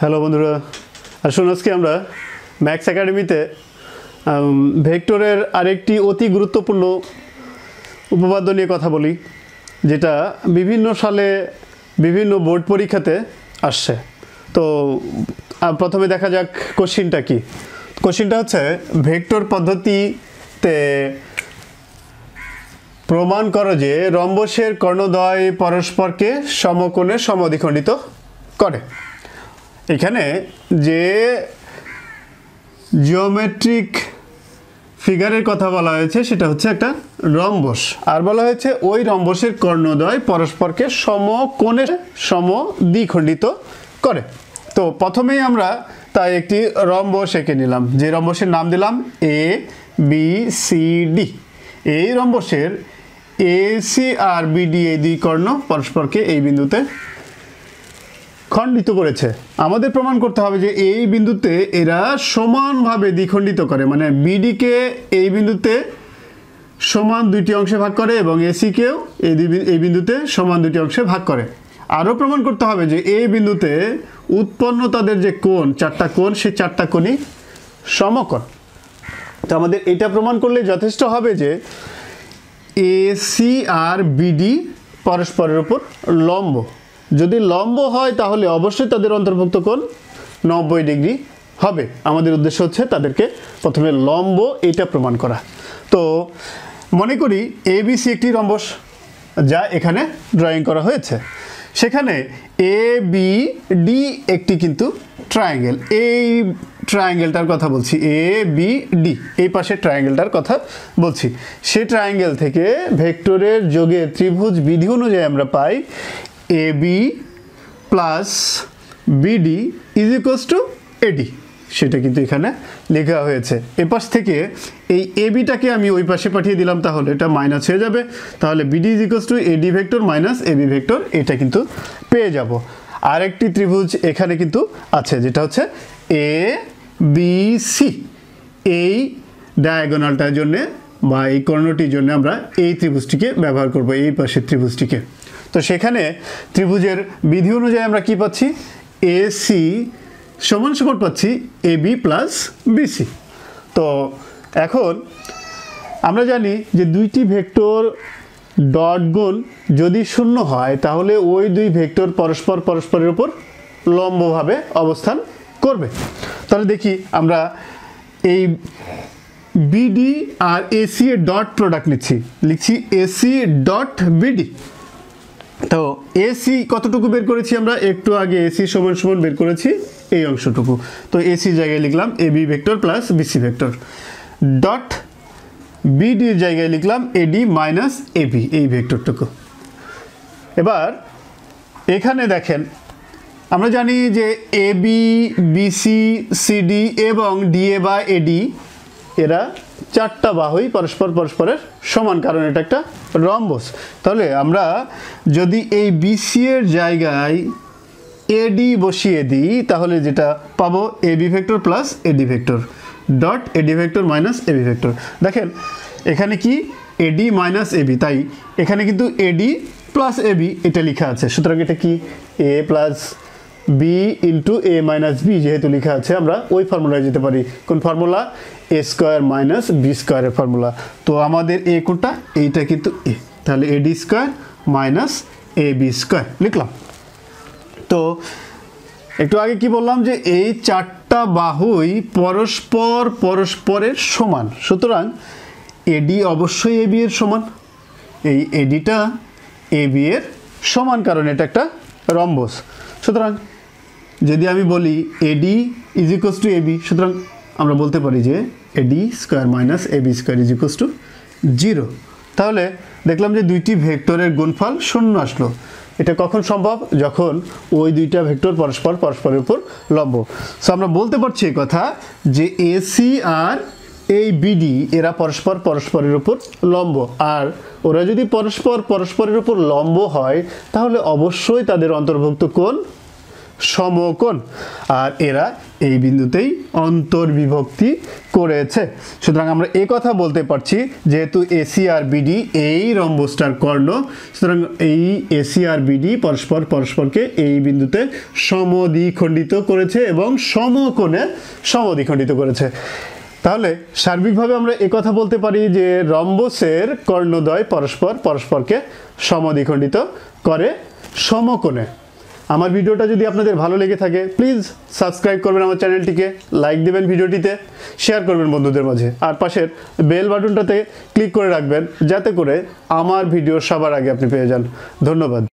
hello বন্ধুরা আসুন আজকে আমরা ম্যাক্স একাডেমিতে ভেক্টরের আরেকটি অতি গুরুত্বপূর্ণ উপপাদ্য নিয়ে কথা বলি যেটা বিভিন্ন সালে বিভিন্ন বোর্ড পরীক্ষাতে আসছে তো প্রথমে দেখা যাক কোশ্চিনটা কি কোশ্চিনটা হচ্ছে ভেক্টর পদ্ধতিতে প্রমাণ করো যে রম্বসের কর্ণদয় পরস্পরকে সমকোণে সমদ্বিখণ্ডিত করে এখানে যে জিওমেট্রিক ফিগারের কথা বলা হয়েছে সেটা হচ্ছে একটা রম্বস আর বলা হয়েছে ওই রম্বসের কর্ণদ্বয় পরস্পরকে সম দ্বিখণ্ডিত করে তো প্রথমেই আমরা তাই একটি রম্বস এঁকে নিলাম যে রম্বসের নাম দিলাম এ বি সি ডি এই রম্বসের এ সি আর বিডি এই দুই কর্ণ পরস্পরকে এই বিন্দুতে খণ্ডিত করেছে আমাদের প্রমাণ করতে হবে যে এই বিন্দুতে এরা সমানভাবে দ্বিখণ্ডিত করে মানে বিডিকে এই বিন্দুতে সমান দুইটি অংশে ভাগ করে এবং এসিকেও এই এই বিন্দুতে সমান দুটি অংশে ভাগ করে আরও প্রমাণ করতে হবে যে এই বিন্দুতে উৎপন্ন তাদের যে কোণ চারটা কোণ সে চারটা কোণই সমকোণ তো আমাদের এটা প্রমাণ করলে যথেষ্ট হবে যে এসি আর বিডি পরস্পরের উপর লম্ব যদি লম্ব হয় তাহলে অবশ্যই তাদের অন্তর্ভুক্ত কোণ নব্বই ডিগ্রি হবে আমাদের উদ্দেশ্য হচ্ছে তাদেরকে প্রথমে লম্ব এটা প্রমাণ করা তো মনে করি এবিসি একটি রম্বস যা এখানে ড্রয়িং করা হয়েছে সেখানে এ বি ডি একটি কিন্তু ট্রায়াঙ্গেল এই ট্রায়াঙ্গেলটার কথা বলছি এ বি ডি এই পাশে ট্রায়াঙ্গেলটার কথা বলছি সে ট্রায়াঙ্গেল থেকে ভেক্টরের যোগে ত্রিভুজ বিধি অনুযায়ী আমরা পাই AB plus BD is equals to AD সেটা কিন্তু এখানে লেখা হয়েছে এপাশ থেকে এই এবিটাকে আমি ওই পাশে পাঠিয়ে দিলাম তাহলে এটা মাইনাস হয়ে যাবে তাহলে BD is equals to AD vector minus AB vector এটা কিন্তু পেয়ে যাব আরেকটি ত্রিভুজ এখানে কিন্তু আছে যেটা হচ্ছে এ বি সি এই ডায়াগোনালটার জন্যে বা এই কর্ণটির জন্য আমরা এই ত্রিভুজটিকে ব্যবহার করব এই পাশের ত্রিভুজটিকে তো সেখানে ত্রিভুজের বিধি অনুযায়ী আমরা কি পাচ্ছি এ সি সমান সমান পাচ্ছি এ বি প্লাস বিসি তো এখন আমরা জানি যে দুইটি ভেক্টর ডট গুণ যদি শূন্য হয় তাহলে ওই দুই ভেক্টর পরস্পর পরস্পরের উপর লম্বভাবে অবস্থান করবে তাহলে দেখি আমরা এই বিডি আর এসি এর ডট প্রোডাক্ট নিচ্ছি লিখছি এসি ডট বিডি তো এসি কতটুকু বের করেছি আমরা একটু আগে এসি সমান সমান বের করেছি এই অংশটুকু তো এসি জায়গায় লিখলাম A B vector plus BC vector dot বিডির জায়গায় লিখলাম এডি মাইনাস এবি এই ভেক্টরটুকু এবার এখানে দেখেন আমরা জানি যে এ বি বিসি সিডি এবং ডিএ বা এডি এরা চারটা বাহুই পরস্পর পরস্পরের সমান কারণ এটা একটা রম্বস তাহলে আমরা যদি এই বিসি এর জায়গায় এডি বসিয়ে দিই তাহলে যেটা পাবো A B vector plus AD vector dot AD vector minus AB vector দেখেন এখানে কি এডি মাইনাস এবি তাই এখানে কিন্তু এডি প্লাস এবি এটা লেখা আছে সুতরাং এটা কি A plus B into A minus B যেহেতু লেখা আছে আমরা ওই ফর্মুলায় যেতে পারি কোন formula A square minus B স্কোয়ারের ফর্মুলা তো আমাদের এ কোনটা এইটা কিন্তু এ তাহলে AD square minus A B square লিখলাম তো একটু আগে কি বললাম যে এই চারটা বাহুই পরস্পর পরস্পরের সমান সুতরাং এডি অবশ্যই এ বি এর সমান এই এডিটা এবি এর সমান কারণ এটা একটা রম্বস সুতরাং যদি আমি বলি AD is equals to A B সুতরাং আমরা বলতে পারি যে AD square minus A B square is equals to zero তাহলে দেখলাম যে দুইটি ভেক্টরের গুণফল শূন্য আসলো এটা কখন সম্ভব যখন ওই দুইটা ভেক্টর পরস্পর পরস্পরের উপর লম্ব সো আমরা বলতে পারছি এই কথা যে এসি আর এই বিডি এরা পরস্পর পরস্পরের উপর লম্ব আর ওরা যদি পরস্পর পরস্পরের উপর লম্ব হয় তাহলে অবশ্যই তাদের অন্তর্ভুক্ত কোন সমকোণ আর এরা এই বিন্দুতেই অন্তর্বিভক্তি করেছে সুতরাং আমরা এ কথা বলতে পারছি যেহেতু এসি আর বিডি এই রম্বসটার কর্ণ সুতরাং এই এসি আর বিডি পরস্পর পরস্পরকে এই বিন্দুতে সমদ্বিখণ্ডিত করেছে এবং সমকোণে সমদ্বিখণ্ডিত করেছে তাহলে সার্বিকভাবে আমরা কথা বলতে পারি যে রম্বসের কর্ণদ্বয় পরস্পর পরস্পরকে সমদ্বিখণ্ডিত করে সমকোণে আমার ভিডিওটা যদি আপনাদের ভালো লেগে থাকে প্লিজ সাবস্ক্রাইব করবেন আমার চ্যানেলটিকে লাইক দেবেন ভিডিওটিতে শেয়ার করবেন বন্ধুদের মাঝে আর পাশের বেল বাটনটাতে ক্লিক করে রাখবেন যাতে করে আমার ভিডিও সবার আগে আপনি পেয়ে যান ধন্যবাদ